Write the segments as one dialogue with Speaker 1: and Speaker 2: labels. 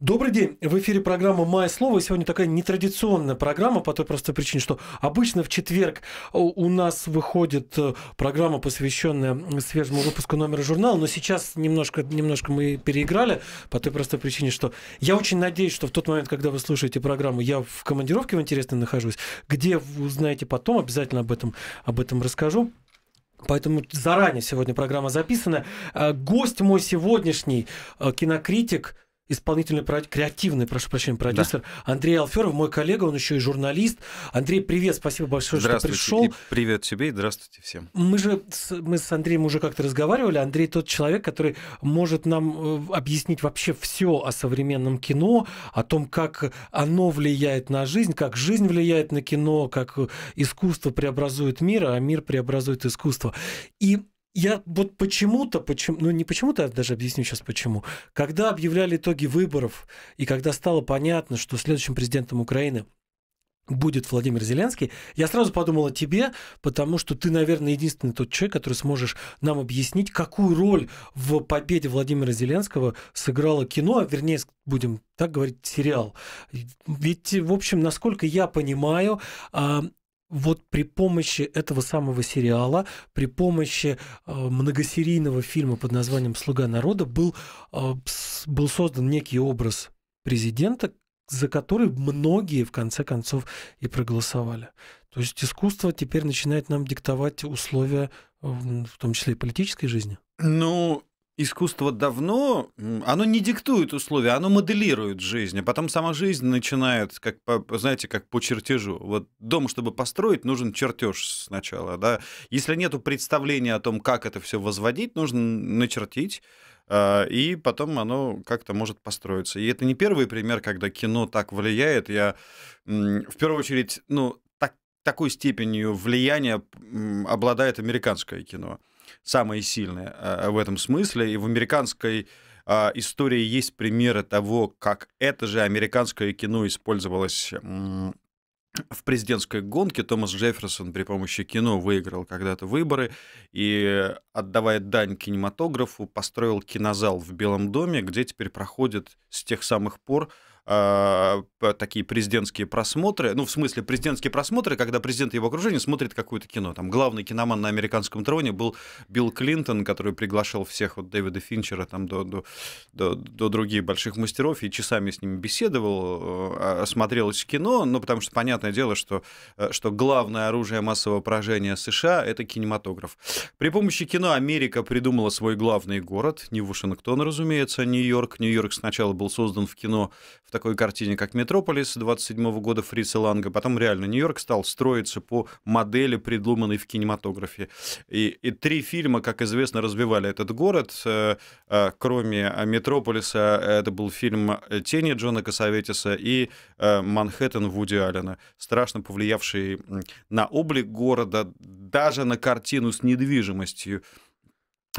Speaker 1: Добрый день. В эфире программа «Мое слово». Сегодня такая нетрадиционная программа по той простой причине, что обычно в четверг э, у нас выходит э, программа, посвященная свежему выпуску номера журнала, но сейчас немножко, немножко мы переиграли по той простой причине, что я очень надеюсь, что в тот момент, когда вы слушаете программу, я в командировке в «Интересной» нахожусь, где вы узнаете потом, обязательно об этом, об этом расскажу. Поэтому заранее сегодня программа записана. Э, гость мой сегодняшний, кинокритик – исполнительный, креативный, прошу прощения, продюсер да. Андрей Алферов, мой коллега, он еще и журналист. Андрей, привет, спасибо большое, что пришел. И привет тебе и здравствуйте всем. Мы же с, мы с Андреем уже как-то разговаривали. Андрей тот человек, который может нам э, объяснить вообще все о современном кино, о том, как оно влияет на жизнь, как жизнь влияет на кино, как э, искусство преобразует мир, а мир преобразует искусство. И я вот почему-то, почему, ну не почему-то, я даже объясню сейчас почему. Когда объявляли итоги выборов, и когда стало понятно, что следующим президентом Украины будет Владимир Зеленский, я сразу подумал о тебе, потому что ты, наверное, единственный тот человек, который сможешь нам объяснить, какую роль в победе Владимира Зеленского сыграло кино, а вернее, будем так говорить, сериал. Ведь, в общем, насколько я понимаю, а, вот при помощи этого самого сериала, при помощи э, многосерийного фильма под названием «Слуга народа» был, э, был создан некий образ президента, за который многие, в конце концов, и проголосовали. То есть искусство теперь начинает нам диктовать условия, э, в том числе и политической жизни.
Speaker 2: Ну, искусство давно, оно не диктует условия, оно моделирует жизнь, а потом сама жизнь начинает, как по, знаете, как по чертежу. Вот дом, чтобы построить, нужен чертеж сначала, да. Если нет представления о том, как это все возводить, нужно начертить, а, и потом оно как-то может построиться. И это не первый пример, когда кино так влияет. Я в первую очередь, ну, так, такой степенью влияния обладает американское кино самые сильные э, э, в этом смысле. И в американской а, истории есть примеры того, как это же американское кино использовалось в президентской гонке Томас Джефферсон при помощи кино выиграл когда-то выборы и, отдавая дань кинематографу, построил кинозал в Белом доме, где теперь проходит с тех самых пор э, такие президентские просмотры, ну, в смысле, президентские просмотры, когда президент и его окружение смотрит какое-то кино. Там главный киноман на американском троне был Билл Клинтон, который приглашал всех вот Дэвида Финчера там до, до, до, до других больших мастеров и часами с ними беседовал, э, а, смотрелось кино, ну, потому что понятное дело, что, э, что главное оружие массового поражения США — это кинематограф. При помощи кино Америка придумала свой главный город, не Вашингтон, разумеется, а Нью-Йорк. Нью-Йорк сначала был создан в кино в такой картине, как «Метрополис» 27 года Фрица Ланга. Потом реально Нью-Йорк стал строиться по модели, придуманной в кинематографе. И, и три фильма, как известно, развивали этот город. Э, э, кроме э, «Метрополиса», это был фильм «Тени» Джона Касаветиса и «Манхэттен» Вуди Аллена, страшно повлиявший на облик города, даже на картину с недвижимостью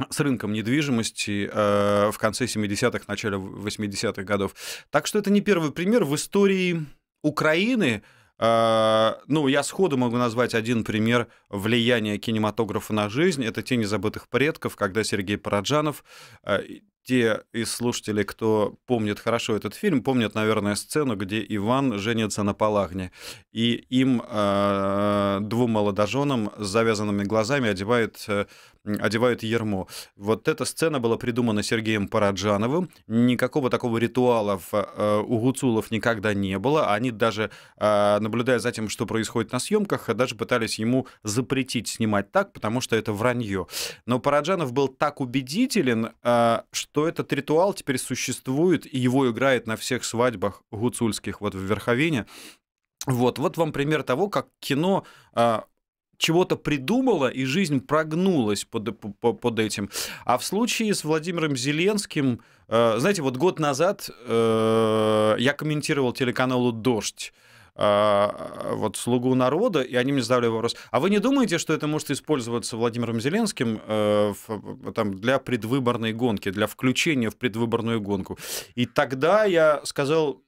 Speaker 2: с рынком недвижимости э, в конце 70-х, начале 80-х годов. Так что это не первый пример в истории Украины. Э, ну, я сходу могу назвать один пример влияния кинематографа на жизнь. Это «Тени забытых предков», когда Сергей Параджанов э, те из слушателей, кто помнит хорошо этот фильм, помнят, наверное, сцену, где Иван женится на Палагне. И им, двум молодоженам с завязанными глазами, одевает одевают ермо. Вот эта сцена была придумана Сергеем Параджановым. Никакого такого ритуала э, у гуцулов никогда не было. Они даже, э, наблюдая за тем, что происходит на съемках, даже пытались ему запретить снимать так, потому что это вранье. Но Параджанов был так убедителен, э, что этот ритуал теперь существует, и его играет на всех свадьбах гуцульских вот в Верховине. Вот, вот вам пример того, как кино чего-то придумала, и жизнь прогнулась под, под этим. А в случае с Владимиром Зеленским, э, знаете, вот год назад э, я комментировал телеканалу «Дождь», э, вот «Слугу народа», и они мне задавали вопрос, а вы не думаете, что это может использоваться Владимиром Зеленским э, в, там, для предвыборной гонки, для включения в предвыборную гонку? И тогда я сказал,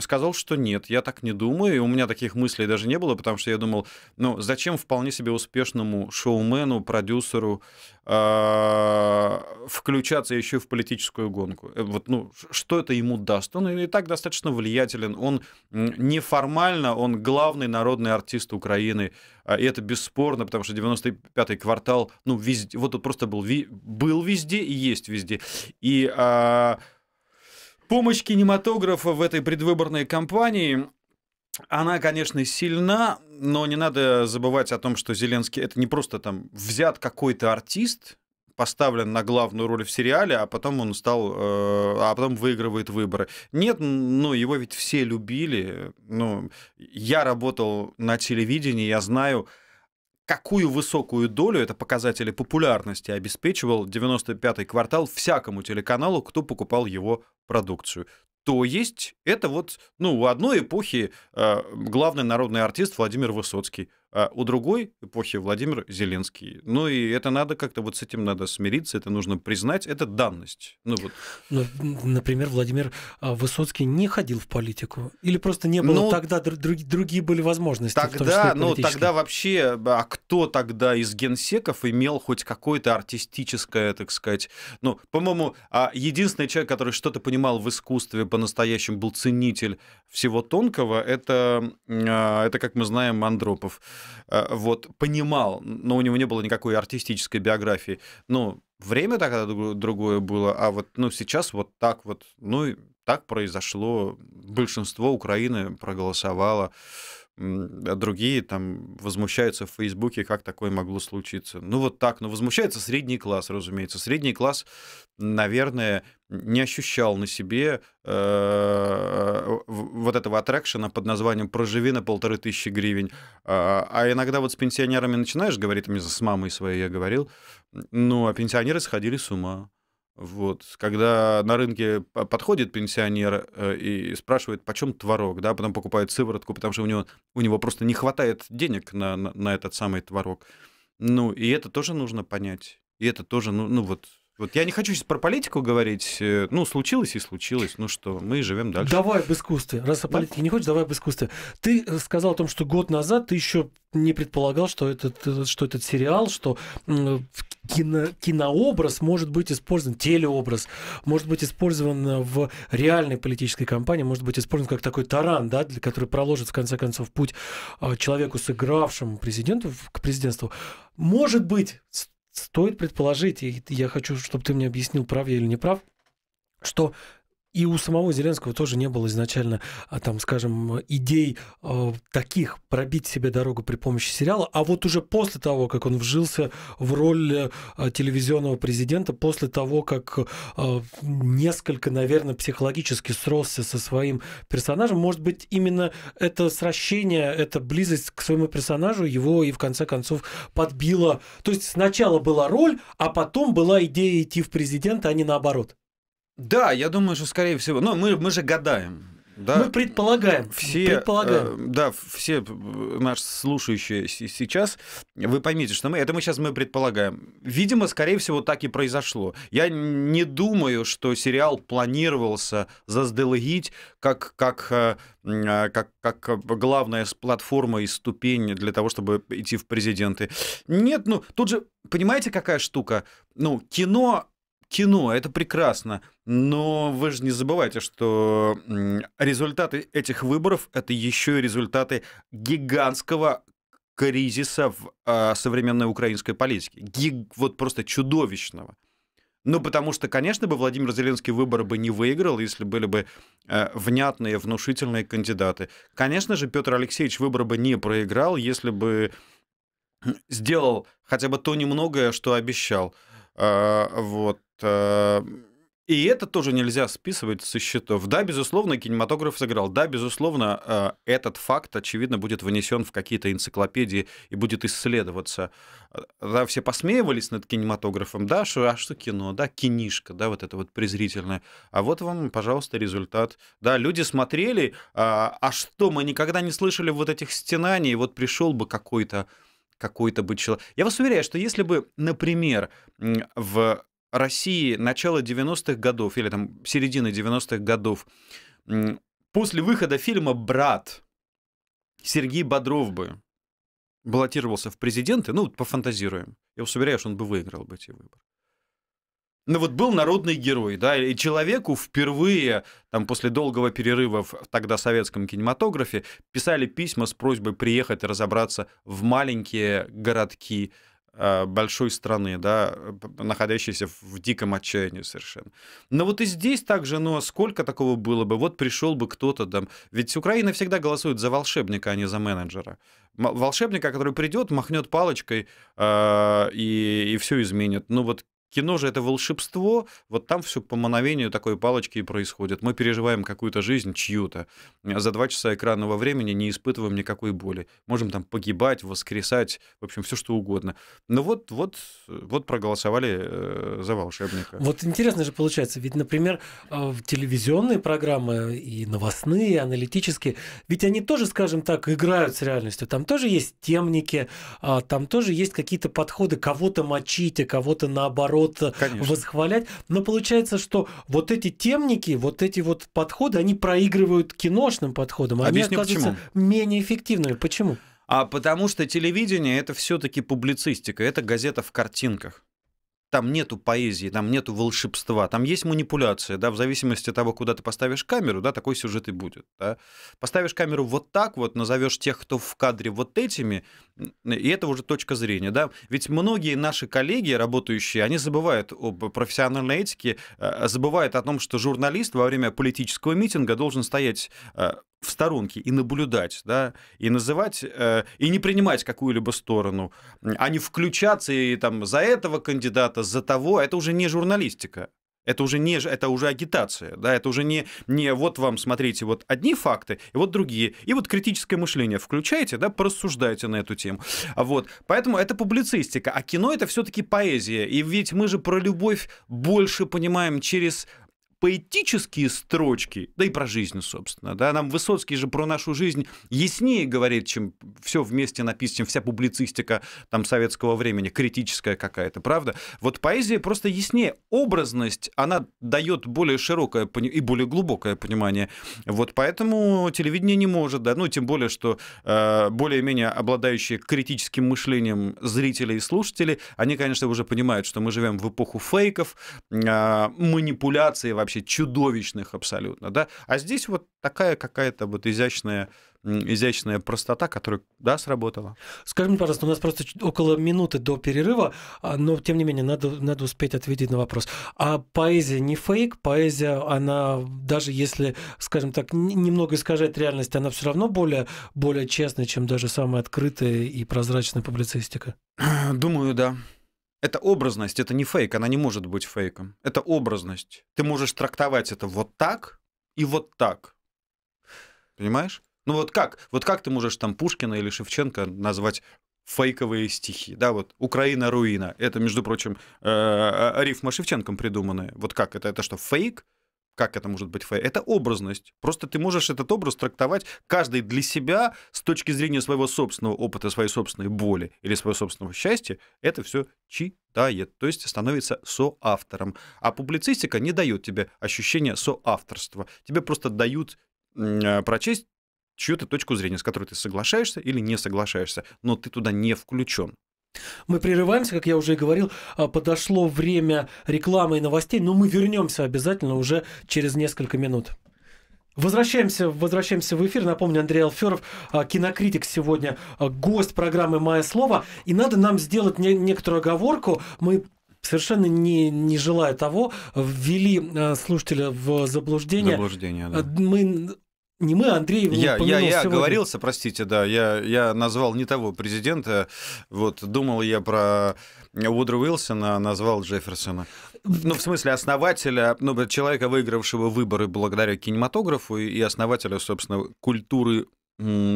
Speaker 2: сказал, что нет, я так не думаю, и у меня таких мыслей даже не было, потому что я думал, ну, зачем вполне себе успешному шоумену, продюсеру а, включаться еще в политическую гонку? Э, вот, ну, что это ему даст? Он и так достаточно влиятелен, он неформально, он главный народный артист Украины, а, и это бесспорно, потому что 95-й квартал, ну, везде, вот тут просто был, был везде и есть везде. И... Э, Помощь кинематографа в этой предвыборной кампании она, конечно, сильна, но не надо забывать о том, что Зеленский это не просто там взят какой-то артист, поставлен на главную роль в сериале, а потом он стал, э, а потом выигрывает выборы. Нет, ну его ведь все любили. Ну, я работал на телевидении, я знаю, какую высокую долю, это показатели популярности, обеспечивал 95-й квартал всякому телеканалу, кто покупал его продукцию то есть это вот, ну, в одной эпохе э, главный народный артист Владимир Высоцкий, а у другой эпохи Владимир Зеленский. Ну и это надо как-то вот с этим надо смириться, это нужно признать, это данность. Ну, вот.
Speaker 1: ну, например, Владимир а, Высоцкий не ходил в политику? Или просто не было ну, тогда, друг, другие были возможности? Тогда, числе, ну тогда
Speaker 2: вообще, а кто тогда из генсеков имел хоть какое-то артистическое, так сказать, ну, по-моему, а единственный человек, который что-то понимал в искусстве, по-настоящему был ценитель всего тонкого, это, а, это, как мы знаем, Андропов. Э, вот, понимал, но у него не было никакой артистической биографии. Ну, время тогда другое было, а вот, ну, сейчас вот так вот, ну, так произошло. Большинство Украины проголосовало а другие там возмущаются в Фейсбуке, как такое могло случиться. Ну вот так, но ну, возмущается средний класс, разумеется. Средний класс, наверное, не ощущал на себе э, вот этого аттракшена под названием «Проживи на полторы тысячи гривен». А, а иногда вот с пенсионерами начинаешь говорить, мне с мамой своей я говорил, ну, а пенсионеры сходили с ума. Вот, когда на рынке подходит пенсионер э, и спрашивает, почем творог, да, потом покупает сыворотку, потому что у него, у него просто не хватает денег на, на, на этот самый творог. Ну, и это тоже нужно понять. И это тоже, ну, ну вот, вот я не хочу сейчас про политику говорить. Э, ну, случилось и случилось. Ну что, мы живем дальше.
Speaker 1: Давай об искусстве. Раз о политике да. не хочешь, давай об искусстве. Ты э, сказал о том, что год назад ты еще не предполагал, что этот, э, что этот сериал, что кино, кинообраз может быть использован, телеобраз может быть использован в реальной политической кампании, может быть использован как такой таран, да, для, который проложит, в конце концов, путь а, человеку, сыгравшему президенту, к президентству. Может быть, Стоит предположить, и я хочу, чтобы ты мне объяснил, прав я или не прав, что и у самого Зеленского тоже не было изначально, а, там, скажем, идей э, таких пробить себе дорогу при помощи сериала. А вот уже после того, как он вжился в роль э, телевизионного президента, после того, как э, несколько, наверное, психологически сросся со своим персонажем, может быть, именно это сращение, эта близость к своему персонажу его и в конце концов подбило. То есть сначала была роль, а потом была идея идти в президента, а не наоборот. Да, я думаю, что скорее всего. Но ну, мы, мы же гадаем. Да, мы предполагаем. Все, предполагаем.
Speaker 2: Э, да, все э, наши слушающие сейчас, вы поймите, что мы это мы сейчас мы предполагаем. Видимо, скорее всего, так и произошло. Я не думаю, что сериал планировался заздалегить как, как, э, э, как, как главная платформа и ступень для того, чтобы идти в президенты. Нет, ну тут же, понимаете, какая штука? Ну, кино кино, это прекрасно, но вы же не забывайте, что результаты этих выборов это еще и результаты гигантского кризиса в э, современной украинской политике. Гиг, вот просто чудовищного. Ну, потому что, конечно бы, Владимир Зеленский выборы бы не выиграл, если были бы э, внятные, внушительные кандидаты. Конечно же, Петр Алексеевич выбор бы не проиграл, если бы сделал хотя бы то немногое, что обещал. Э, вот. Э, и это тоже нельзя списывать со счетов. Да, безусловно, кинематограф сыграл. Да, безусловно, э, этот факт, очевидно, будет вынесен в какие-то энциклопедии и будет исследоваться. Да, все посмеивались над кинематографом. Да, что, а что кино? Да, кинишка, да, вот это вот презрительное. А вот вам, пожалуйста, результат. Да, люди смотрели, а, а что, мы никогда не слышали вот этих стенаний, вот пришел бы какой-то какой-то бы человек. Я вас уверяю, что если бы, например, в России начала 90-х годов или там середины 90-х годов, после выхода фильма «Брат» Сергей Бодров бы баллотировался в президенты, ну, пофантазируем. Я вас он бы выиграл бы эти выборы. Ну вот был народный герой, да, и человеку впервые, там, после долгого перерыва в тогда советском кинематографе, писали письма с просьбой приехать и разобраться в маленькие городки, Э, большой страны, да, э, находящейся в диком отчаянии совершенно. Но вот и здесь также, ну, сколько такого было бы? Вот пришел бы кто-то там. Ведь Украина всегда голосует за волшебника, а не за менеджера. Волшебника, который придет, махнет палочкой э, и, и все изменит. Ну вот Кино же это волшебство, вот там все по мановению такой палочки и происходит. Мы переживаем какую-то жизнь чью-то. За два часа экранного времени не испытываем никакой боли. Можем там погибать, воскресать, в общем, все что угодно. Но ну вот, вот, вот проголосовали э, за волшебника. Вот
Speaker 1: интересно же получается, ведь, например, а, телевизионные программы и новостные, и аналитические, ведь они тоже, скажем так, играют с реальностью. Там тоже есть темники, а, там тоже есть какие-то подходы, кого-то мочить, а кого-то наоборот кого-то восхвалять. Но получается, что вот эти темники, вот эти вот подходы, они проигрывают киношным подходам. Они Объясню, оказываются почему. менее эффективными. Почему?
Speaker 2: А потому что телевидение это все-таки публицистика, это газета в картинках там нету поэзии, там нету волшебства, там есть манипуляция, да, в зависимости от того, куда ты поставишь камеру, да, такой сюжет и будет, да. Поставишь камеру вот так вот, назовешь тех, кто в кадре вот этими, и это уже точка зрения, да. Ведь многие наши коллеги, работающие, они забывают о профессиональной этике, э, забывают о том, что журналист во время политического митинга должен стоять э, в сторонке и наблюдать, да, и называть, э, и не принимать какую-либо сторону, а не включаться и там за этого кандидата, за того, это уже не журналистика. Это уже не это уже агитация, да, это уже не, не вот вам, смотрите, вот одни факты, и вот другие. И вот критическое мышление включайте, да, порассуждайте на эту тему. Вот. Поэтому это публицистика, а кино это все-таки поэзия. И ведь мы же про любовь больше понимаем через поэтические строчки, да и про жизнь, собственно. Да, нам Высоцкий же про нашу жизнь яснее говорит, чем все вместе написано, чем вся публицистика там советского времени, критическая какая-то, правда? Вот поэзия просто яснее. Образность, она дает более широкое и более глубокое понимание. Вот поэтому телевидение не может, да, ну тем более, что э, более-менее обладающие критическим мышлением зрители и слушатели, они, конечно, уже понимают, что мы живем в эпоху фейков, э, манипуляции вообще вообще чудовищных абсолютно, да. А здесь вот такая какая-то вот изящная изящная простота, которая, да, сработала.
Speaker 1: Скажи мне, пожалуйста, у нас просто около минуты до перерыва, а, но, тем не менее, надо, надо успеть ответить на вопрос. А поэзия не фейк? Поэзия, она, даже если, скажем так, немного искажает реальность, она все равно более, более честная, чем даже самая открытая и прозрачная публицистика?
Speaker 2: Думаю, да. Это образность, это не фейк, она не может быть фейком. Это образность. Ты можешь трактовать это вот так и вот так. Понимаешь? Ну вот как? Вот как ты можешь там Пушкина или Шевченко назвать фейковые стихи. Да, вот «Украина руина». Это, между прочим, э, э -э рифма Шевченком придуманная. Вот как это? Это что, фейк? как это может быть фейк? Это образность. Просто ты можешь этот образ трактовать каждый для себя с точки зрения своего собственного опыта, своей собственной боли или своего собственного счастья. Это все читает, то есть становится соавтором. А публицистика не дает тебе ощущения соавторства. Тебе просто дают э, прочесть чью-то точку зрения, с которой ты соглашаешься или не соглашаешься, но ты туда не включен.
Speaker 1: Мы прерываемся, как я уже и говорил, а, подошло время рекламы и новостей, но мы вернемся обязательно уже через несколько минут. Возвращаемся, возвращаемся в эфир. Напомню, Андрей Алферов, а, кинокритик сегодня, а, гость программы «Мое слово». И надо нам сделать не, некоторую оговорку. Мы совершенно не, не желая того, ввели слушателя в заблуждение. Заблуждение, да. Мы не мы, а Андрей Я, я, я сегодня. оговорился,
Speaker 2: простите, да, я, я назвал не того президента, вот, думал я про Удра Уилсона, а назвал Джефферсона. Ну, в смысле, основателя, ну, человека, выигравшего выборы благодаря кинематографу и основателя, собственно, культуры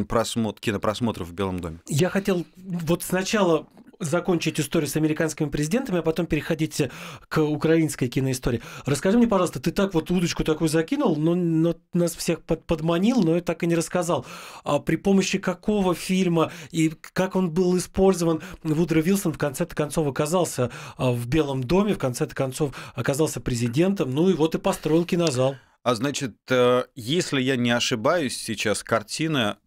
Speaker 2: просмотр, кинопросмотров в Белом доме.
Speaker 1: Я хотел вот сначала закончить историю с американскими президентами, а потом переходить э, к украинской киноистории. Расскажи мне, пожалуйста, ты так вот удочку такую закинул, но, но нас всех под, подманил, но я так и не рассказал. А при помощи какого фильма и как он был использован, Вудро Вилсон в конце-то концов оказался а, в Белом доме, в конце-то концов оказался президентом, ну и вот и построил кинозал. А значит, э,
Speaker 2: если я не ошибаюсь, сейчас картина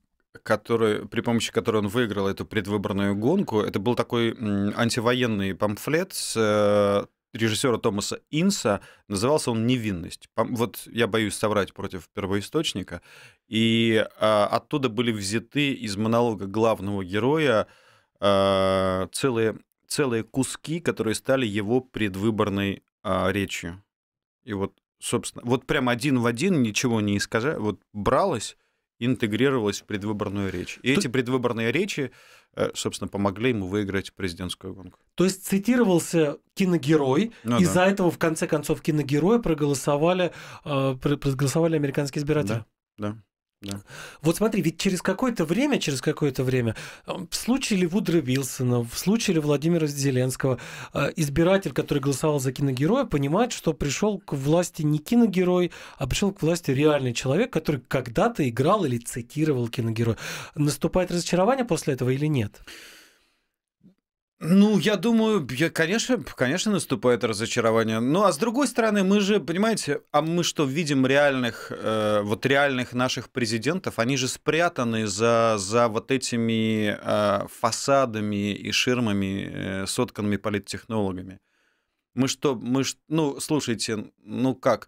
Speaker 2: который, при помощи которой он выиграл эту предвыборную гонку, это был такой антивоенный памфлет с э, режиссера Томаса Инса, назывался он «Невинность». Вот я боюсь соврать против первоисточника. И а, оттуда были взяты из монолога главного героя а, целые, целые куски, которые стали его предвыборной а, речью. И вот, собственно, вот прям один в один, ничего не искажая, вот бралось интегрировалась в предвыборную речь. И То... эти предвыборные речи, э, собственно, помогли ему выиграть президентскую гонку.
Speaker 1: То есть цитировался киногерой, ну, и да. за этого, в конце концов, киногероя проголосовали, э, проголосовали американские избиратели. Да, да. Да. Вот смотри, ведь через какое-то время, через какое-то время, в случае ли Вудро Вилсона, в случае ли Владимира Зеленского, а, избиратель, который голосовал за киногероя, понимает, что пришел к власти не киногерой, а пришел к власти реальный человек, который когда-то играл или цитировал киногероя. Наступает разочарование после этого или нет? Ну, я думаю, я, конечно, конечно, наступает
Speaker 2: разочарование. Ну, а с другой стороны, мы же, понимаете, а мы что видим реальных, э, вот реальных наших президентов? Они же спрятаны за, за вот этими э, фасадами и ширмами, э, сотканными политтехнологами. Мы что, мы, ну, слушайте, ну как...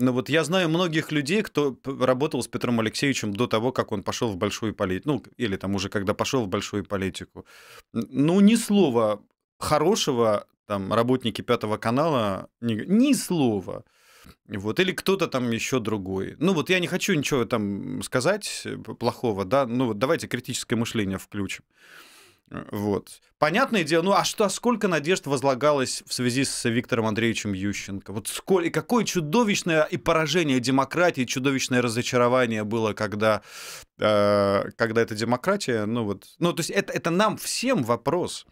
Speaker 2: Ну вот я знаю многих людей, кто работал с Петром Алексеевичем до того, как он пошел в большую политику, ну или там уже когда пошел в большую политику. Ну ни слова хорошего там работники Пятого канала, ни, ни слова. Вот, или кто-то там еще другой. Ну вот я не хочу ничего там сказать э, плохого, да, ну вот давайте критическое мышление включим. Э, вот. Понятное дело, ну а что, а сколько надежд возлагалось в связи с Виктором Андреевичем Ющенко? Вот сколь, и какое чудовищное и поражение демократии, чудовищное разочарование было, когда, э, когда эта демократия, ну вот, ну то есть это, это нам всем вопрос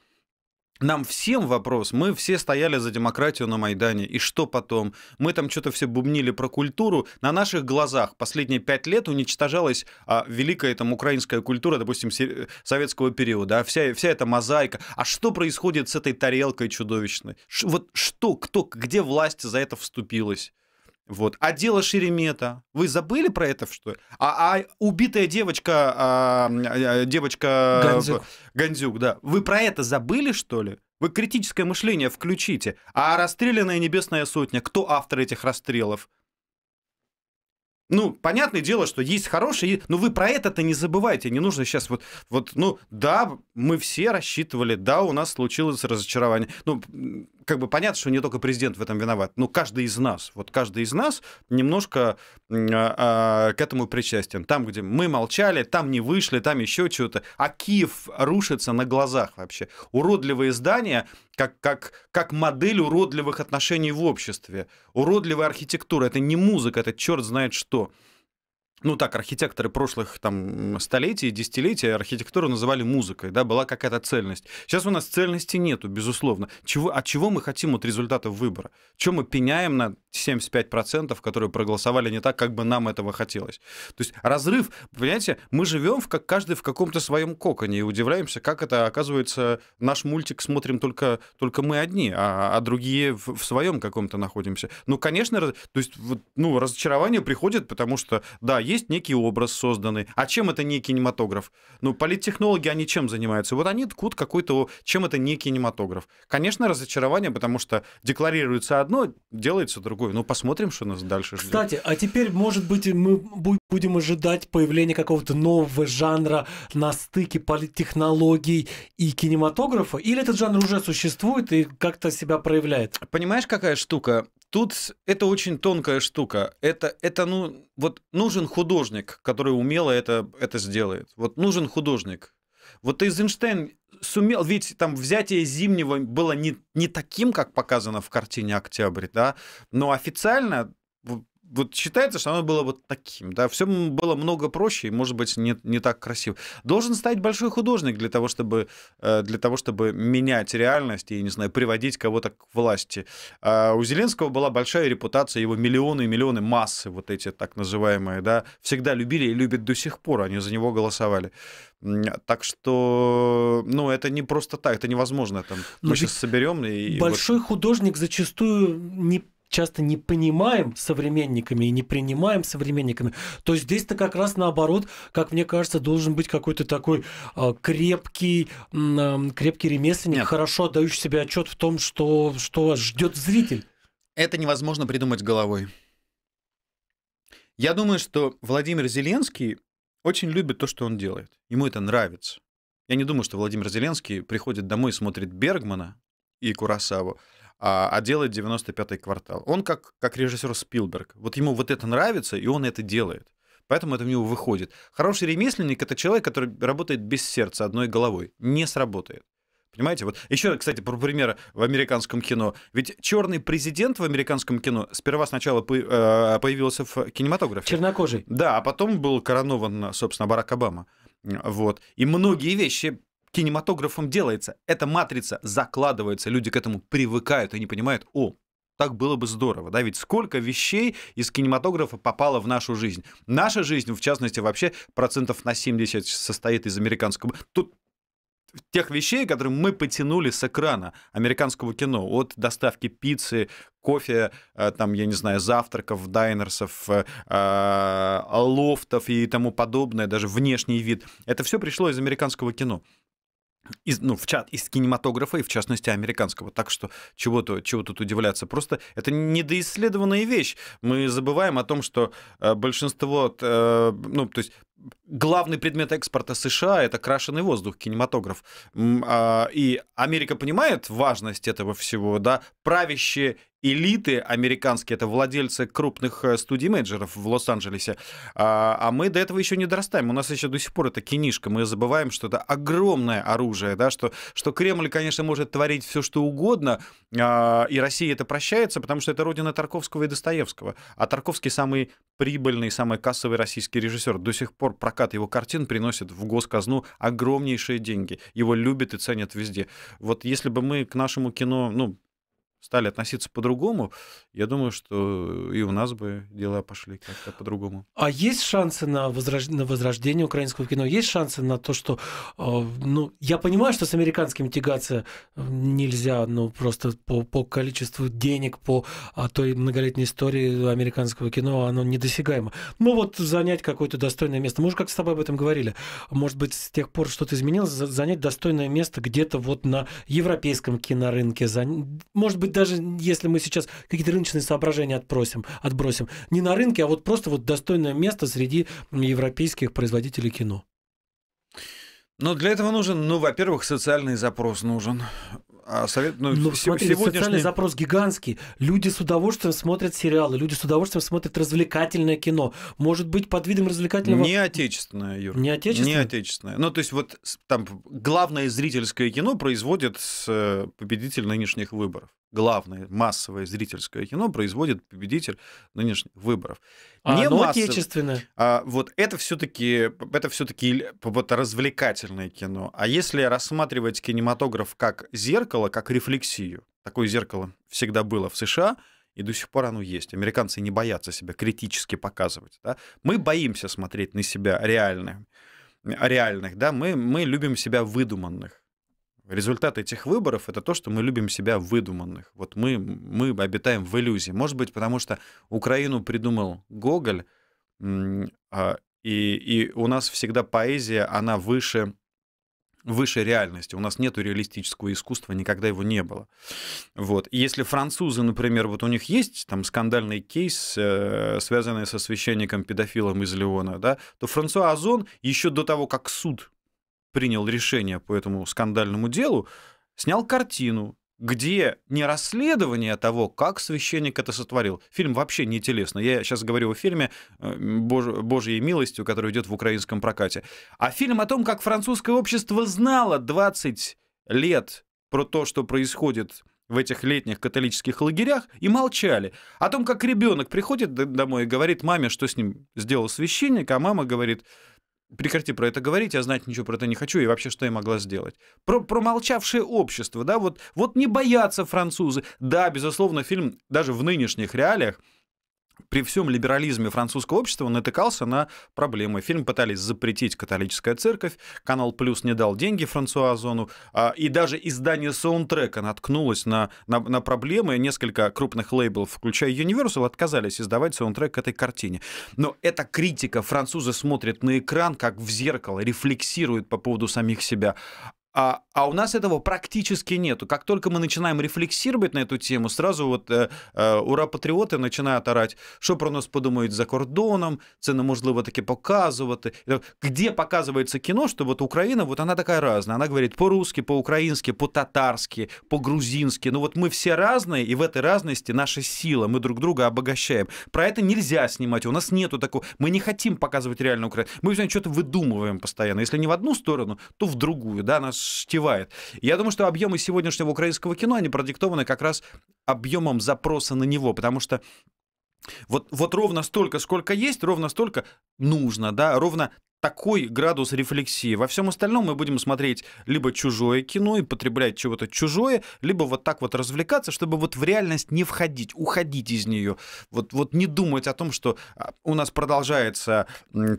Speaker 2: нам всем вопрос, мы все стояли за демократию на Майдане, и что потом? Мы там что-то все бубнили про культуру. На наших глазах последние пять лет уничтожалась а, великая там украинская культура, допустим, советского периода, а вся, вся эта мозаика. А что происходит с этой тарелкой чудовищной? Ш вот что, кто, где власть за это вступилась? Вот. А дело Шеремета. Вы забыли про это, что А, а убитая девочка... А, э, девочка... Гандзюк. Гандзюк, да. Вы про это забыли, что ли? Вы критическое мышление включите. А расстрелянная небесная сотня, кто автор этих расстрелов? Ну, понятное дело, что есть хорошие, но вы про это-то не забывайте, не нужно сейчас вот, вот, ну, да, мы все рассчитывали, да, у нас случилось разочарование. Ну, как бы понятно, что не только президент в этом виноват, но каждый из нас, вот каждый из нас немножко а, а, к этому причастен. Там, где мы молчали, там не вышли, там еще что-то. А Киев рушится на глазах вообще. Уродливые здания, как, как, как модель уродливых отношений в обществе. Уродливая архитектура. Это не музыка, это черт знает что ну так, архитекторы прошлых там столетий, десятилетий архитектуру называли музыкой, да, была какая-то цельность. Сейчас у нас цельности нету, безусловно. Чего, от чего мы хотим от результатов выбора? Чем мы пеняем на 75%, которые проголосовали не так, как бы нам этого хотелось. То есть разрыв, понимаете, мы живем в, как каждый в каком-то своем коконе и удивляемся, как это оказывается, наш мультик смотрим только, только мы одни, а, а другие в, в своем каком-то находимся. Ну, конечно, раз, то есть, вот, ну, разочарование приходит, потому что, да, есть некий образ созданный. А чем это не кинематограф? Ну, политтехнологи, они чем занимаются? Вот они ткут какой-то, чем это не кинематограф? Конечно, разочарование, потому что декларируется одно, делается другое другой. Ну, посмотрим, что нас дальше ждет. Кстати,
Speaker 1: а теперь, может быть, мы будем ожидать появления какого-то нового жанра на стыке политтехнологий и кинематографа? Или этот жанр уже существует и как-то себя проявляет? Понимаешь,
Speaker 2: какая штука? Тут это очень тонкая штука. Это, это ну, вот нужен художник, который умело это, это сделает. Вот нужен художник, вот Эйзенштейн сумел, ведь там взятие Зимнего было не, не таким, как показано в картине «Октябрь», да, но официально вот считается, что оно было вот таким, да, все было много проще и, может быть, не, не так красиво. Должен стать большой художник для того, чтобы, э, для того, чтобы менять реальность и, не знаю, приводить кого-то к власти. А у Зеленского была большая репутация, его миллионы и миллионы массы, вот эти так называемые, да, всегда любили и любят до сих пор, они за него голосовали. Так что, ну, это не просто так, это невозможно. Там, мы сейчас соберем и... Большой
Speaker 1: вот... художник зачастую не часто не понимаем современниками и не принимаем современниками, то здесь-то как раз наоборот, как мне кажется, должен быть какой-то такой а, крепкий, крепкий ремесленник, Нет. хорошо отдающий себе отчет в том, что, что ждет зритель. Это невозможно придумать головой. Я думаю, что
Speaker 2: Владимир Зеленский очень любит то, что он делает. Ему это нравится. Я не думаю, что Владимир Зеленский приходит домой и смотрит Бергмана и Курасаву, а, а делает 95-й квартал. Он как, как режиссер Спилберг. Вот ему вот это нравится, и он это делает. Поэтому это у него выходит. Хороший ремесленник — это человек, который работает без сердца, одной головой. Не сработает. Понимаете? Вот еще, кстати, про пример в американском кино. Ведь черный президент в американском кино сперва сначала э, появился в кинематографе. Чернокожий. Да, а потом был коронован, собственно, Барак Обама. Вот. И многие вещи кинематографом делается. Эта матрица закладывается, люди к этому привыкают и не понимают, о, так было бы здорово, да, ведь сколько вещей из кинематографа попало в нашу жизнь. Наша жизнь, в частности, вообще процентов на 70 состоит из американского. Тут тех вещей, которые мы потянули с экрана американского кино, от доставки пиццы, кофе, э, там, я не знаю, завтраков, дайнерсов, э, э, лофтов и тому подобное, даже внешний вид. Это все пришло из американского кино из, ну, в чат, из кинематографа, и в частности американского. Так что чего, -то, чего тут удивляться? Просто это недоисследованная вещь. Мы забываем о том, что э, большинство, э, ну, то есть главный предмет экспорта США — это крашеный воздух, кинематограф. А, и Америка понимает важность этого всего, да, правящие элиты американские, это владельцы крупных э, студий-менеджеров в Лос-Анджелесе, а, а мы до этого еще не дорастаем. У нас еще до сих пор это кинишка, мы забываем, что это огромное оружие, да, что, что Кремль, конечно, может творить все, что угодно, а, и Россия это прощается, потому что это родина Тарковского и Достоевского. А Тарковский самый прибыльный, самый кассовый российский режиссер до сих пор пор прокат его картин приносит в госказну огромнейшие деньги. Его любят и ценят везде. Вот если бы мы к нашему кино, ну, стали относиться по-другому, я думаю, что и у нас бы дела пошли как-то по-другому.
Speaker 1: А есть шансы на, возрож... на возрождение украинского кино? Есть шансы на то, что... А, ну, я понимаю, что с американским тягаться э, нельзя, ну, просто по, по количеству денег, по а, той многолетней истории американского кино, оно недосягаемо. Ну, вот занять какое-то достойное место. Мы уже как с тобой об этом говорили. Может быть, с тех пор что-то изменилось, занять достойное место где-то вот на европейском кинорынке. Может быть, даже если мы сейчас какие-то рыночные соображения отбросим, отбросим, не на рынке, а вот просто вот достойное место среди европейских производителей кино. Но для этого нужен,
Speaker 2: ну, во-первых, социальный запрос нужен. А совет, ну, ну смотри, сегодняшний... социальный запрос
Speaker 1: гигантский. Люди с удовольствием смотрят сериалы, люди с удовольствием смотрят развлекательное кино. Может быть, под видом развлекательного... Не
Speaker 2: отечественное, Юр. Не отечественное? Не отечественное. Ну, то есть вот там главное зрительское кино производит э, победитель нынешних выборов главное массовое зрительское кино производит победитель нынешних выборов. А не оно ну, массов... отечественное. А, вот это все-таки это все-таки вот развлекательное кино. А если рассматривать кинематограф как зеркало, как рефлексию, такое зеркало всегда было в США, и до сих пор оно есть. Американцы не боятся себя критически показывать. Да? Мы боимся смотреть на себя реальных, реальных да? мы, мы любим себя выдуманных результат этих выборов — это то, что мы любим себя выдуманных. Вот мы, мы обитаем в иллюзии. Может быть, потому что Украину придумал Гоголь, а, и, и у нас всегда поэзия, она выше выше реальности. У нас нет реалистического искусства, никогда его не было. Вот. если французы, например, вот у них есть там скандальный кейс, э, связанный со священником-педофилом из Леона, да, то Франсуа Озон еще до того, как суд принял решение по этому скандальному делу, снял картину, где не расследование того, как священник это сотворил. Фильм вообще не телесно. Я сейчас говорю о фильме э, Бож... «Божьей милостью», который идет в украинском прокате. А фильм о том, как французское общество знало 20 лет про то, что происходит в этих летних католических лагерях, и молчали. О том, как ребенок приходит домой и говорит маме, что с ним сделал священник, а мама говорит, прекрати про это говорить, я знать ничего про это не хочу, и вообще что я могла сделать. Про промолчавшее общество, да, вот, вот не боятся французы. Да, безусловно, фильм даже в нынешних реалиях при всем либерализме французского общества натыкался на проблемы. Фильм пытались запретить католическая церковь, Канал Плюс не дал деньги Франсуазону, а, и даже издание саундтрека наткнулось на, на, на проблемы. Несколько крупных лейблов, включая Universal, отказались издавать саундтрек к этой картине. Но эта критика французы смотрят на экран, как в зеркало, рефлексируют по поводу самих себя. А, а у нас этого практически нету. Как только мы начинаем рефлексировать на эту тему, сразу вот э, э, ура патриоты начинают орать, что про нас подумают за кордоном, це неможливо таки показывать, Где показывается кино, что вот Украина, вот она такая разная. Она говорит по-русски, по-украински, по-татарски, по-грузински. Ну вот мы все разные, и в этой разности наша сила. Мы друг друга обогащаем. Про это нельзя снимать. У нас нету такого. Мы не хотим показывать реальную Украину. Мы что-то выдумываем постоянно. Если не в одну сторону, то в другую. Да, наш штевает. Я думаю, что объемы сегодняшнего украинского кино, они продиктованы как раз объемом запроса на него, потому что вот, вот ровно столько, сколько есть, ровно столько нужно, да, ровно такой градус рефлексии. Во всем остальном мы будем смотреть либо чужое кино и потреблять чего-то чужое, либо вот так вот развлекаться, чтобы вот в реальность не входить, уходить из нее. Вот, вот не думать о том, что а, у нас продолжается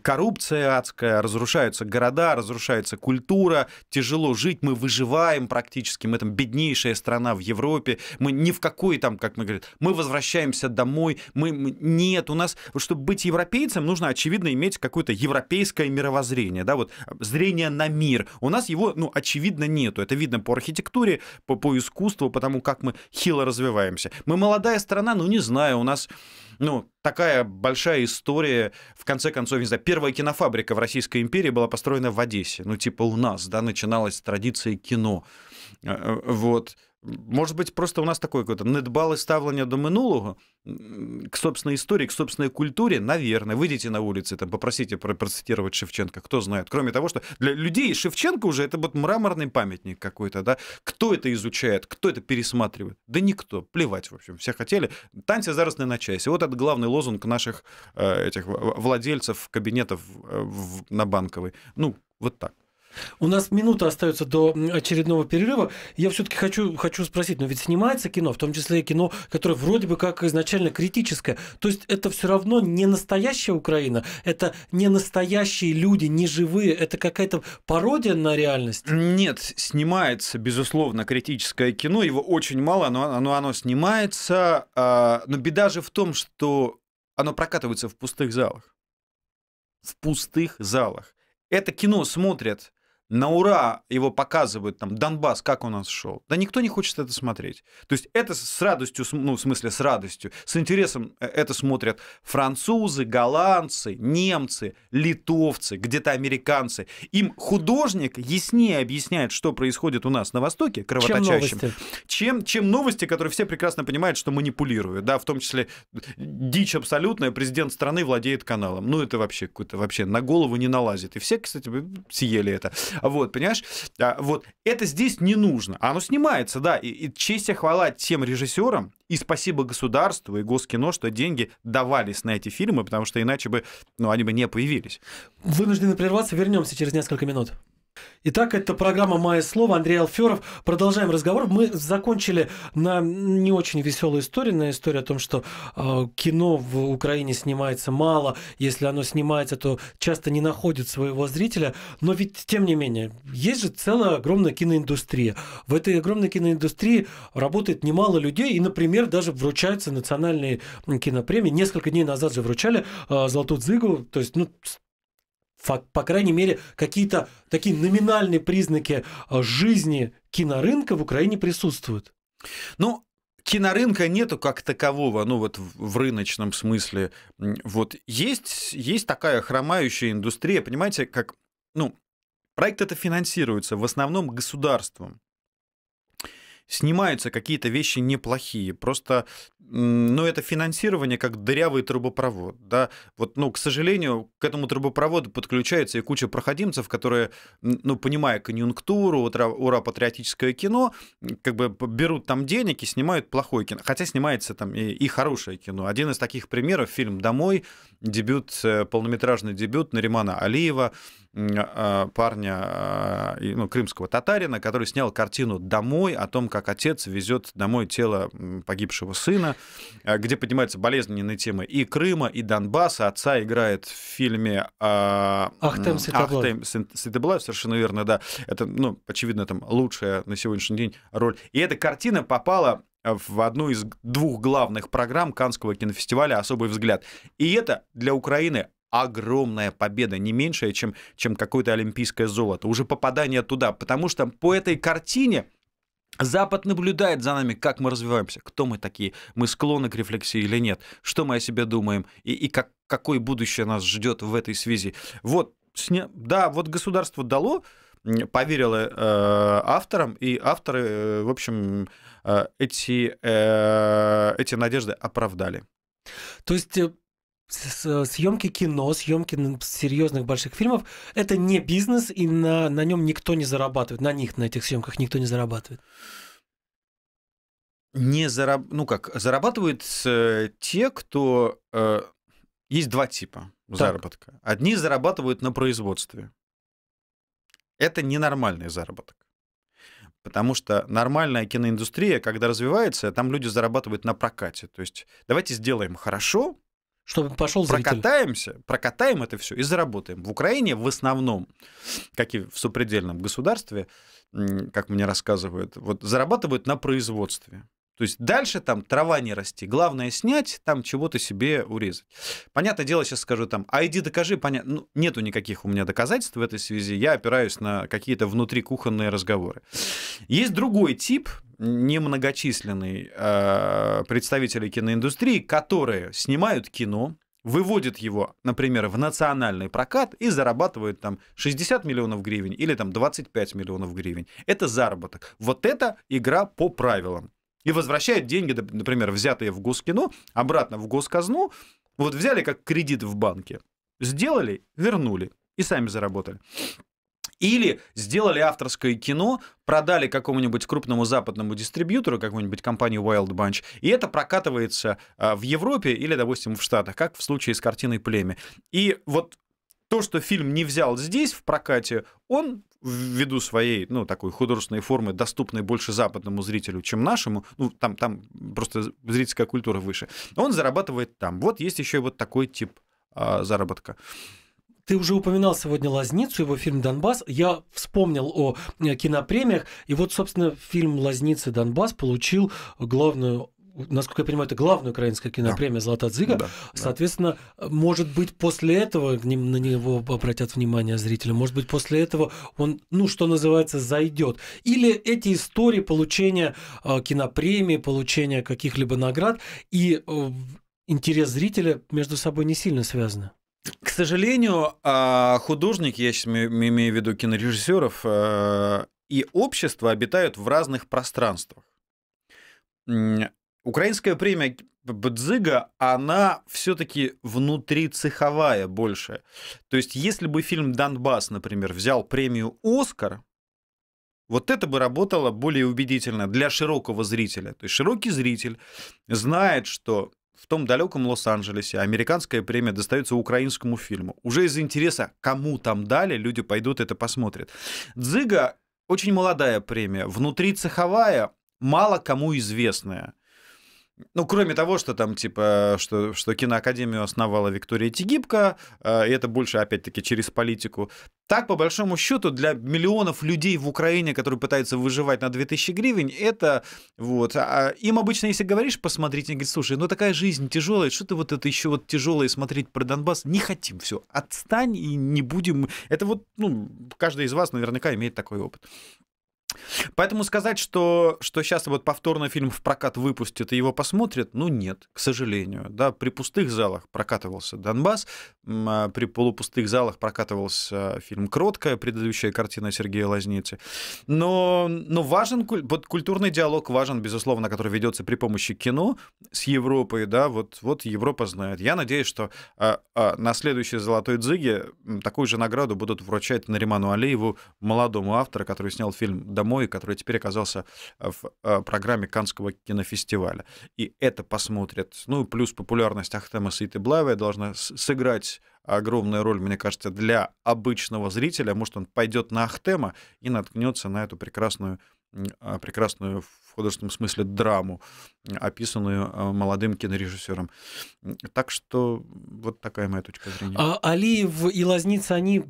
Speaker 2: коррупция адская, разрушаются города, разрушается культура, тяжело жить, мы выживаем практически, мы там беднейшая страна в Европе, мы ни в какой там, как мы говорим, мы возвращаемся домой, мы нет, у нас, чтобы быть европейцем, нужно, очевидно, иметь какое-то европейское некое мировоззрение, да, вот э, зрение на мир. У нас его, ну, очевидно, нету. Это видно по архитектуре, по, по искусству, по тому, как мы хило развиваемся. Мы молодая страна, ну, не знаю, у нас, ну, такая большая история, в конце концов, не знаю, первая кинофабрика в Российской империи была построена в Одессе, ну, типа у нас, да, начиналась традиция кино. Э, э, вот. Может быть, просто у нас какой-то недбале ставлення до минулого к собственной истории, к собственной культуре, наверное. Выйдите на улицы, там, попросите процитировать Шевченко, кто знает. Кроме того, что для людей Шевченко уже это вот мраморный памятник какой-то, да. Кто это изучает, кто это пересматривает? Да никто, плевать, в общем, все хотели. Танцы зараз не на Вот этот главный лозунг наших э, этих владельцев кабинетов э, на Банковой.
Speaker 1: Ну, вот так. У нас минута остается до очередного перерыва. Я все-таки хочу, хочу спросить, но ведь снимается кино, в том числе и кино, которое вроде бы как изначально критическое. То есть это все равно не настоящая Украина, это не настоящие люди, не живые, это какая-то пародия на реальность? Нет,
Speaker 2: снимается, безусловно, критическое кино, его очень мало, но оно, оно снимается. А, но беда же в том, что оно прокатывается в пустых залах. В пустых залах. Это кино смотрят на ура его показывают, там, Донбасс, как у нас шел. Да никто не хочет это смотреть. То есть это с радостью, ну, в смысле, с радостью, с интересом э, это смотрят французы, голландцы, немцы, литовцы, где-то американцы. Им художник яснее объясняет, что происходит у нас на Востоке, кровоточащим, чем новости, чем, чем новости которые все прекрасно понимают, что манипулируют, да, в том числе дичь абсолютная, президент страны владеет каналом. Ну, это вообще какой-то вообще на голову не налазит. И все, кстати, съели это. Вот, понимаешь? А, вот это здесь не нужно. А оно снимается, да. И, и честь и хвала тем режиссерам, и спасибо государству и Госкино, что деньги давались на эти фильмы, потому что иначе бы, ну, они бы не
Speaker 1: появились. Вынуждены прерваться, вернемся через несколько минут. Итак, это программа «Мое слово». Андрей Алферов. Продолжаем разговор. Мы закончили на не очень веселой истории, на истории о том, что э, кино в Украине снимается мало. Если оно снимается, то часто не находит своего зрителя. Но ведь, тем не менее, есть же целая огромная киноиндустрия. В этой огромной киноиндустрии работает немало людей. И, например, даже вручаются национальные кинопремии. Несколько дней назад же вручали э, «Золотую дзыгу». То есть, ну, по крайней мере, какие-то такие номинальные признаки а, жизни кинорынка в Украине присутствуют. Ну, кинорынка нету как
Speaker 2: такового, ну вот в рыночном смысле. Вот есть, есть такая хромающая индустрия, понимаете, как, ну, проект это финансируется в основном государством снимаются какие-то вещи неплохие. Просто, ну, это финансирование как дырявый трубопровод, да. Вот, ну, к сожалению, к этому трубопроводу подключается и куча проходимцев, которые, ну, понимая конъюнктуру, ура, патриотическое кино, как бы берут там денег и снимают плохое кино. Хотя снимается там и, и хорошее кино. Один из таких примеров — фильм «Домой», дебют, э, полнометражный дебют Наримана Алиева, а, парня, а, ну, крымского татарина, который снял картину «Домой» о том, как отец везет домой тело погибшего сына, а, где поднимаются болезненные темы и Крыма, и Донбасса. Отца играет в фильме «Ахтем Светоблаев», совершенно верно, да. Это, ну, очевидно, там лучшая на сегодняшний день роль. И эта картина попала в одну из двух главных программ Канского кинофестиваля «Особый взгляд». И это для Украины огромная победа, не меньшая, чем, чем какое-то олимпийское золото. Уже попадание туда, потому что по этой картине Запад наблюдает за нами, как мы развиваемся, кто мы такие, мы склонны к рефлексии или нет, что мы о себе думаем и, и как, какое будущее нас ждет в этой связи. Вот, сня... да, вот государство дало, поверило э, авторам, и авторы, э, в общем, э, эти, э, эти надежды оправдали.
Speaker 1: То есть э, Э, съемки кино, съемки серьезных больших фильмов, это не бизнес, и на, на нем никто не зарабатывает, на них, на этих съемках никто не зарабатывает. Не зараб... ну как, зарабатывают
Speaker 2: э, те, кто... Э, есть два типа заработка. Так. Одни зарабатывают на производстве. Это ненормальный заработок. Потому что нормальная киноиндустрия, когда развивается, там люди зарабатывают на прокате. То есть давайте сделаем хорошо, чтобы пошел зритель. Прокатаемся, прокатаем это все и заработаем. В Украине в основном, как и в супредельном государстве, как мне рассказывают, вот зарабатывают на производстве. То есть дальше там трава не расти. Главное снять, там чего-то себе урезать. Понятное дело, сейчас скажу там, а иди докажи, понятно. Ну, нету никаких у меня доказательств в этой связи. Я опираюсь на какие-то внутрикухонные разговоры. Есть другой тип, немногочисленный э, представителей киноиндустрии, которые снимают кино, выводят его, например, в национальный прокат и зарабатывают там 60 миллионов гривен или там 25 миллионов гривен. Это заработок. Вот это игра по правилам. И возвращает деньги, например, взятые в Госкино, обратно в Госказну. Вот взяли как кредит в банке, сделали, вернули и сами заработали. Или сделали авторское кино, продали какому-нибудь крупному западному дистрибьютору, какую-нибудь компанию Wild Bunch, и это прокатывается а, в Европе или, допустим, в Штатах, как в случае с картиной «Племя». И вот то, что фильм не взял здесь в прокате, он ввиду своей, ну, такой художественной формы, доступной больше западному зрителю, чем нашему, ну, там, там просто зрительская культура выше, он зарабатывает там. Вот есть еще и вот такой тип а, заработка.
Speaker 1: Ты уже упоминал сегодня «Лазницу», его фильм «Донбасс». Я вспомнил о э, кинопремиях. И вот, собственно, фильм «Лазница Донбасс» получил главную насколько я понимаю, это главная украинская кинопремия да. «Золотая дзыга». Да, Соответственно, да. может быть, после этого на него обратят внимание зрители, может быть, после этого он, ну, что называется, зайдет. Или эти истории получения э, кинопремии, получения каких-либо наград и э, интерес зрителя между собой не сильно связаны? К сожалению,
Speaker 2: а, художники, я сейчас имею в виду кинорежиссеров, а, и общество обитают в разных пространствах. Украинская премия Бдзига, она все-таки внутрицеховая больше. То есть, если бы фильм «Донбасс», например, взял премию «Оскар», вот это бы работало более убедительно для широкого зрителя. То есть широкий зритель знает, что в том далеком Лос-Анджелесе американская премия достается украинскому фильму. Уже из интереса, кому там дали, люди пойдут это посмотрят. «Дзыга» — очень молодая премия, внутри цеховая, мало кому известная. Ну, кроме того, что там, типа, что, что киноакадемию основала Виктория Тигибко, э, а, и это больше, опять-таки, через политику. Так, по большому счету, для миллионов людей в Украине, которые пытаются выживать на 2000 гривен, это вот... А им обычно, если говоришь, посмотрите, они говорят, слушай, ну такая жизнь тяжелая, что ты вот это еще вот тяжелое смотреть про Донбасс? Не хотим, все, отстань и не будем... Это вот, ну, каждый из вас наверняка имеет такой опыт. Поэтому сказать, что, что сейчас вот повторно фильм в прокат выпустят и его посмотрят, ну нет, к сожалению. Да, при пустых залах прокатывался «Донбасс», а при полупустых залах прокатывался фильм «Кроткая», предыдущая картина Сергея Лазницы. Но, но важен вот культурный диалог, важен, безусловно, который ведется при помощи кино с Европой. Да, вот, вот Европа знает. Я надеюсь, что а, а, на следующей «Золотой дзыге» такую же награду будут вручать Нариману Алиеву, молодому автору, который снял фильм домой», который теперь оказался э, в э, программе Канского кинофестиваля. И это посмотрят. Ну, плюс популярность Ахтема Саитеблавия должна сыграть огромную роль, мне кажется, для обычного зрителя. Может, он пойдет на Ахтема и наткнется на эту прекрасную а, прекрасную в художественном смысле драму, описанную э, молодым кинорежиссером. Так что вот такая моя точка зрения. А
Speaker 1: Алиев и Лазница, они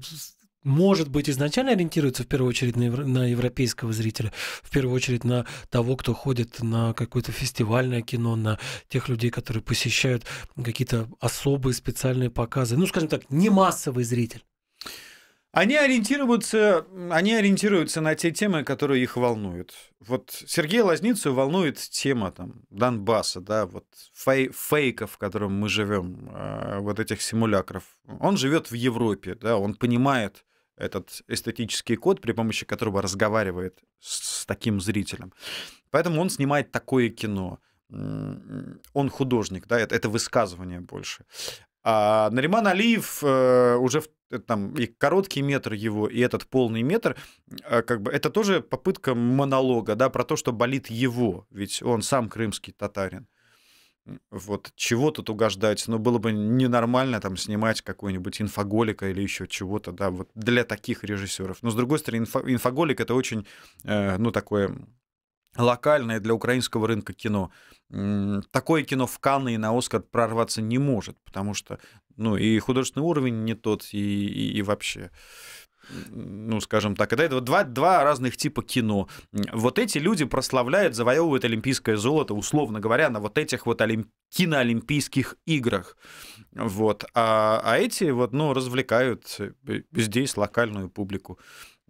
Speaker 1: может быть, изначально ориентируется в первую очередь на, евро, на европейского зрителя, в первую очередь на того, кто ходит на какое-то фестивальное кино, на тех людей, которые посещают какие-то особые специальные показы. Ну, скажем так, не массовый зритель. Они ориентируются, они ориентируются на те темы, которые их
Speaker 2: волнуют. Вот Сергей Лазницу волнует тема там, Донбасса, да, вот фей, фейка, в котором мы живем, э, вот этих симулякров. Он живет в Европе, да, он понимает, этот эстетический код, при помощи которого разговаривает с, с таким зрителем. Поэтому он снимает такое кино. Он художник, да, это, это высказывание больше. А Нариман Алиев э, уже в э, там и короткий метр его, и этот полный метр, э, как бы это тоже попытка монолога, да, про то, что болит его, ведь он сам крымский татарин. Вот чего тут угождать? Но ну, было бы ненормально там снимать какой-нибудь инфоголика или еще чего-то, да, вот для таких режиссеров. Но с другой стороны, инфо- инфоголик это очень, э, ну, такое локальное для украинского рынка кино. Такое кино в Канны и на Оскар прорваться не может, потому что, ну, и художественный уровень не тот, и, и, и вообще ну, скажем так, это, это два, два разных типа кино. Вот эти люди прославляют, завоевывают олимпийское золото, условно говоря, на вот этих вот олимп... киноолимпийских играх. Вот. А, а эти вот, ну, развлекают э, здесь локальную публику.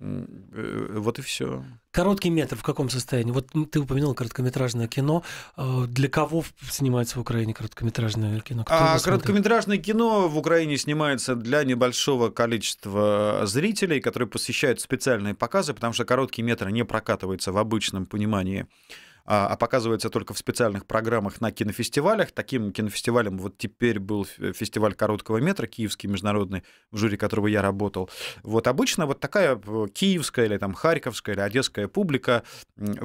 Speaker 2: Э, вот и все.
Speaker 1: Короткий метр в каком состоянии? Вот ты упомянул короткометражное кино. Э, для кого снимается в Украине короткометражное кино? Кто а
Speaker 2: короткометражное кино в Украине снимается для небольшого количества зрителей, которые посещают специальные показы, потому что короткий метр не прокатывается в обычном понимании а, а показывается только в специальных программах на кинофестивалях. Таким кинофестивалем вот теперь был э, фестиваль короткого метра киевский международный, в жюри которого я работал. Вот обычно вот такая э, киевская или там харьковская или одесская публика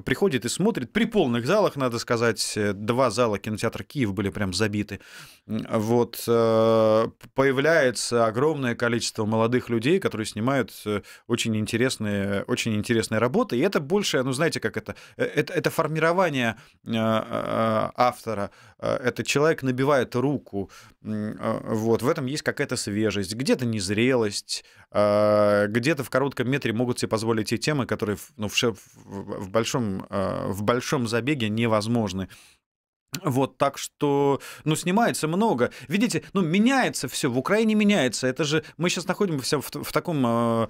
Speaker 2: приходит и смотрит при полных залах, надо сказать, э, два зала кинотеатра Киев были прям забиты. Вот появляется огромное количество молодых людей, которые снимают очень интересные, очень интересные работы, и это больше, ну знаете, как это, это, это формирование рисования э, э, автора. Э, этот человек набивает руку. Вот. В этом есть какая-то свежесть, где-то незрелость, где-то в коротком метре могут себе позволить те темы, которые ну, в, в, большом, в большом забеге невозможны. Вот, так что, ну, снимается много. Видите, ну, меняется все, в Украине меняется. Это же, мы сейчас находимся в, в таком э,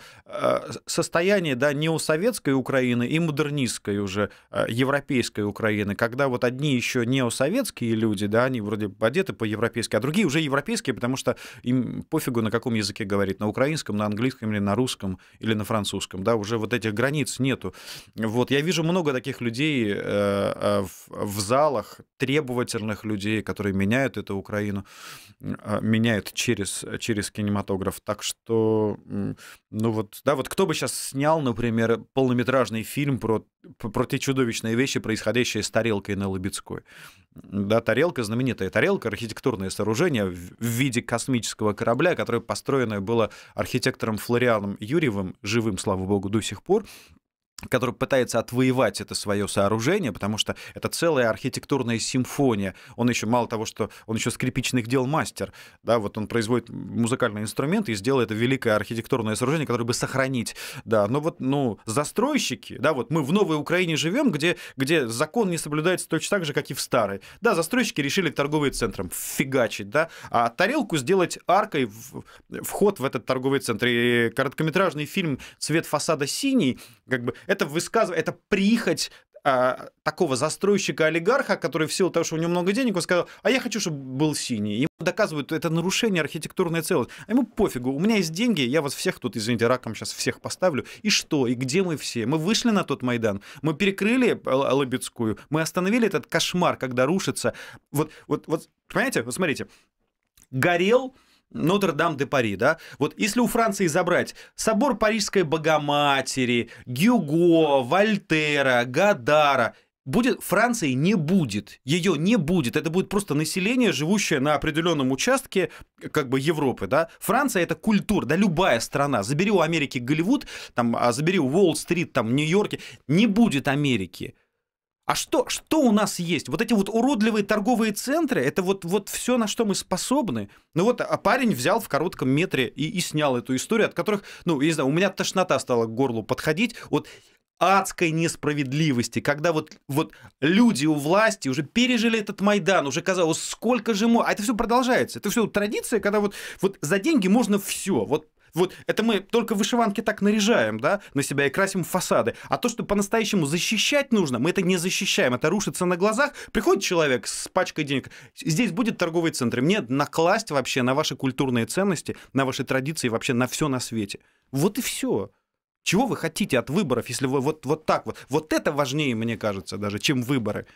Speaker 2: состоянии, да, неосоветской Украины и модернистской уже э, европейской Украины, когда вот одни еще неосоветские люди, да, они вроде одеты по-европейски, а другие уже европейские, потому что им пофигу, на каком языке говорить, на украинском, на английском или на русском, или на французском, да, уже вот этих границ нету. Вот, я вижу много таких людей э, э, в, в залах, три требовательных людей, которые меняют эту Украину, а, меняют через, через кинематограф. Так что, ну вот, да, вот кто бы сейчас снял, например, полнометражный фильм про, про те чудовищные вещи, происходящие с тарелкой на Лобецкой. Да, тарелка, знаменитая тарелка, архитектурное сооружение в виде космического корабля, которое построено было архитектором Флорианом Юрьевым, живым, слава богу, до сих пор, который пытается отвоевать это свое сооружение, потому что это целая архитектурная симфония. Он еще мало того, что он еще скрипичных дел мастер, да, вот он производит музыкальные инструменты и сделает великое архитектурное сооружение, которое бы сохранить, да. Но вот, ну, застройщики, да, вот мы в новой Украине живем, где, где закон не соблюдается точно так же, как и в старой. Да, застройщики решили торговый центром фигачить, да, а тарелку сделать аркой в, вход в этот торговый центр. И короткометражный фильм «Цвет фасада синий», как бы это высказывание, это прихоть а, такого застройщика-олигарха, который в силу того, что у него много денег, он сказал, а я хочу, чтобы был синий. Ему доказывают, это нарушение архитектурной целости. А ему пофигу, у меня есть деньги, я вас всех тут, извините, раком сейчас всех поставлю. И что? И где мы все? Мы вышли на тот Майдан, мы перекрыли э, Лобецкую, мы остановили этот кошмар, когда рушится. Вот, вот, вот понимаете, вот смотрите, горел Нотр-Дам-де-Пари, да? Вот если у Франции забрать собор Парижской Богоматери, Гюго, Вольтера, Гадара, будет, Франции не будет, ее не будет. Это будет просто население, живущее на определенном участке как бы Европы, да. Франция это культура, да, любая страна. Забери у Америки Голливуд, там, а забери у Уолл-стрит, там, Нью-Йорке, не будет Америки. А что, что у нас есть? Вот эти вот уродливые торговые центры, это вот, вот все, на что мы способны. Ну вот а парень взял в коротком метре и, и снял эту историю, от которых, ну, я не знаю, у меня тошнота стала к горлу подходить. Вот адской несправедливости, когда вот, вот люди у власти уже пережили этот Майдан, уже казалось, сколько же мы... А это все продолжается. Это все традиция, когда вот, вот за деньги можно все. Вот вот это мы только вышиванки так наряжаем, да, на себя и красим фасады. А то, что по-настоящему защищать нужно, мы это не защищаем. Это рушится на глазах. Приходит человек с пачкой денег. Здесь будет торговый центр. Мне накласть вообще на ваши культурные ценности, на ваши традиции, вообще на все на свете. Вот и все. Чего вы хотите от выборов, если вы вот, вот так вот? Вот это важнее, мне кажется, даже, чем выборы.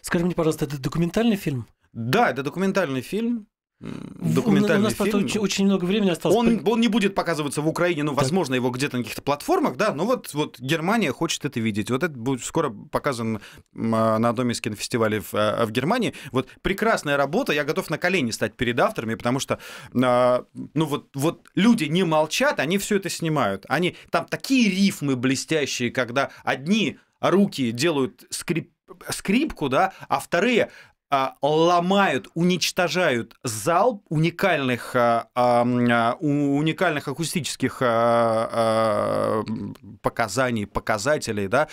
Speaker 1: Скажи мне, пожалуйста, это документальный фильм? Да, это документальный фильм документальный у нас фильм. Очень, очень много времени осталось. Он, он не будет
Speaker 2: показываться в Украине, ну, так. возможно, его где-то на каких-то платформах, да, но вот, вот Германия хочет это видеть. Вот это будет скоро показан а, на одном из кинофестивалей в, а, в Германии. Вот прекрасная работа, я готов на колени стать перед авторами, потому что, а, ну, вот, вот люди не молчат, они все это снимают. Они, там такие рифмы блестящие, когда одни руки делают скрип скрипку, да, а вторые а, ломают, уничтожают зал уникальных, а, а, уникальных акустических показаний, показателей, да,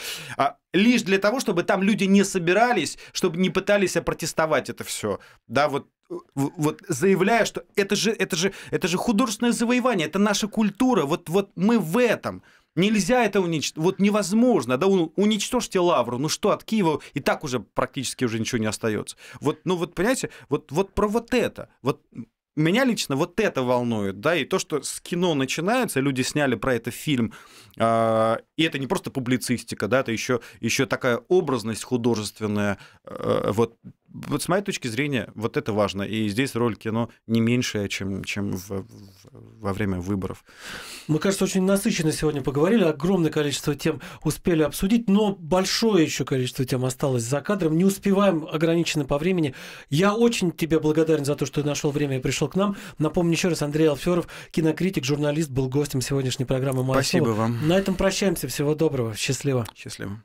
Speaker 2: лишь для того, чтобы там люди не собирались, чтобы не пытались опротестовать это все, да, вот э, вот заявляя, что это же, это же, это же художественное завоевание, это наша культура, вот, вот мы в этом. Нельзя это уничтожить. Вот невозможно. Да, уничтожьте Лавру. Ну что, от Киева и так уже практически уже ничего не остается. Вот, ну вот, понимаете, вот, вот про вот это. Вот меня лично вот это волнует, да, и то, что с кино начинается, люди сняли про это фильм, э, и это не просто публицистика, да, это еще, еще такая образность художественная, э, вот вот с моей точки зрения, вот это важно. И здесь роль кино не меньшая, чем, чем в, в, во время выборов.
Speaker 1: Мы, кажется, очень насыщенно сегодня поговорили. Огромное количество тем успели обсудить, но большое еще количество тем осталось за кадром. Не успеваем, ограничены по времени. Я очень тебе благодарен за то, что ты нашел время и пришел к нам. Напомню еще раз, Андрей Алферов, кинокритик, журналист, был гостем сегодняшней программы «Моя Спасибо слово». вам. На этом прощаемся. Всего доброго. Счастливо.
Speaker 2: Счастливо.